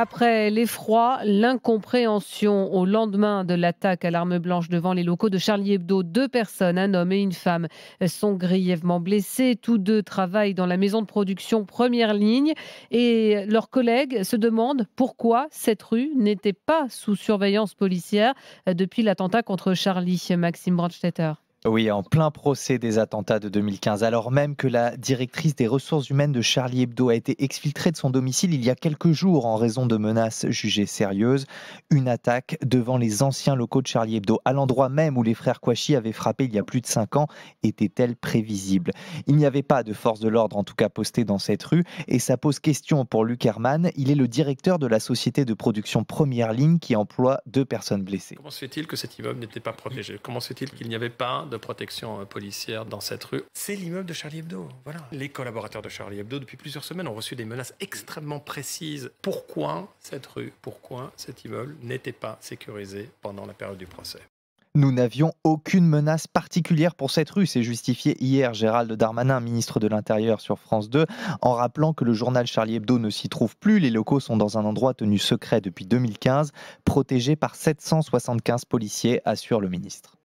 Après l'effroi, l'incompréhension au lendemain de l'attaque à l'arme blanche devant les locaux de Charlie Hebdo, deux personnes, un homme et une femme, sont grièvement blessées. Tous deux travaillent dans la maison de production première ligne et leurs collègues se demandent pourquoi cette rue n'était pas sous surveillance policière depuis l'attentat contre Charlie, Maxime Brandstetter. Oui, en plein procès des attentats de 2015, alors même que la directrice des ressources humaines de Charlie Hebdo a été exfiltrée de son domicile il y a quelques jours en raison de menaces jugées sérieuses, une attaque devant les anciens locaux de Charlie Hebdo, à l'endroit même où les frères Kouachi avaient frappé il y a plus de cinq ans, était-elle prévisible Il n'y avait pas de force de l'ordre en tout cas postée dans cette rue et ça pose question pour Luc Herman, il est le directeur de la société de production Première Ligne qui emploie deux personnes blessées. Comment se fait-il que cet immeuble n'était pas protégé Comment se fait-il qu'il n'y avait pas de protection euh, policière dans cette rue. C'est l'immeuble de Charlie Hebdo. Voilà. Les collaborateurs de Charlie Hebdo, depuis plusieurs semaines, ont reçu des menaces extrêmement précises. Pourquoi cette rue, pourquoi cet immeuble n'était pas sécurisé pendant la période du procès nous n'avions aucune menace particulière pour cette rue. C'est justifié hier Gérald Darmanin, ministre de l'Intérieur sur France 2, en rappelant que le journal Charlie Hebdo ne s'y trouve plus. Les locaux sont dans un endroit tenu secret depuis 2015, protégé par 775 policiers, assure le ministre.